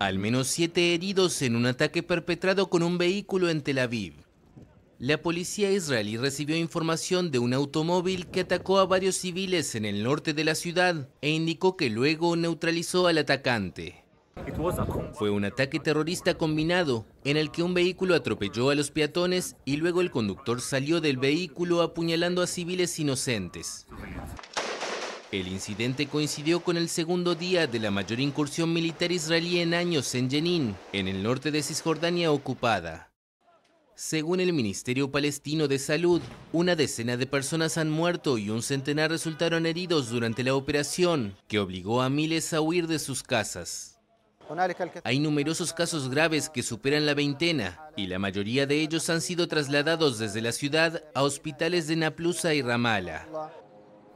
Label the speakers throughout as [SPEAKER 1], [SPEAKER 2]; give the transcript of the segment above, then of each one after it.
[SPEAKER 1] Al menos siete heridos en un ataque perpetrado con un vehículo en Tel Aviv. La policía israelí recibió información de un automóvil que atacó a varios civiles en el norte de la ciudad e indicó que luego neutralizó al atacante. Fue un ataque terrorista combinado en el que un vehículo atropelló a los peatones y luego el conductor salió del vehículo apuñalando a civiles inocentes. El incidente coincidió con el segundo día de la mayor incursión militar israelí en años en Jenin, en el norte de Cisjordania ocupada. Según el Ministerio Palestino de Salud, una decena de personas han muerto y un centenar resultaron heridos durante la operación, que obligó a miles a huir de sus casas. Hay numerosos casos graves que superan la veintena y la mayoría de ellos han sido trasladados desde la ciudad a hospitales de Naplusa y Ramala.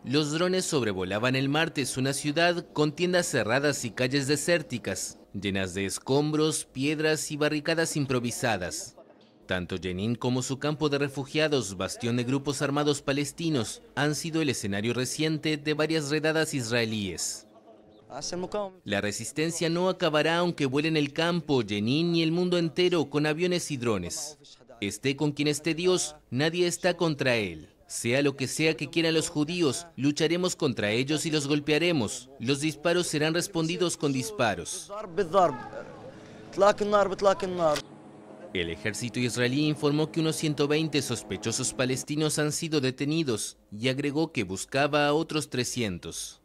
[SPEAKER 1] Los drones sobrevolaban el martes una ciudad con tiendas cerradas y calles desérticas, llenas de escombros, piedras y barricadas improvisadas. Tanto Jenin como su campo de refugiados, bastión de grupos armados palestinos, han sido el escenario reciente de varias redadas israelíes. La resistencia no acabará aunque vuelen el campo, Jenin y el mundo entero con aviones y drones. Esté con quien esté Dios, nadie está contra él. Sea lo que sea que quieran los judíos, lucharemos contra ellos y los golpearemos. Los disparos serán respondidos con disparos. El ejército israelí informó que unos 120 sospechosos palestinos han sido detenidos y agregó que buscaba a otros 300.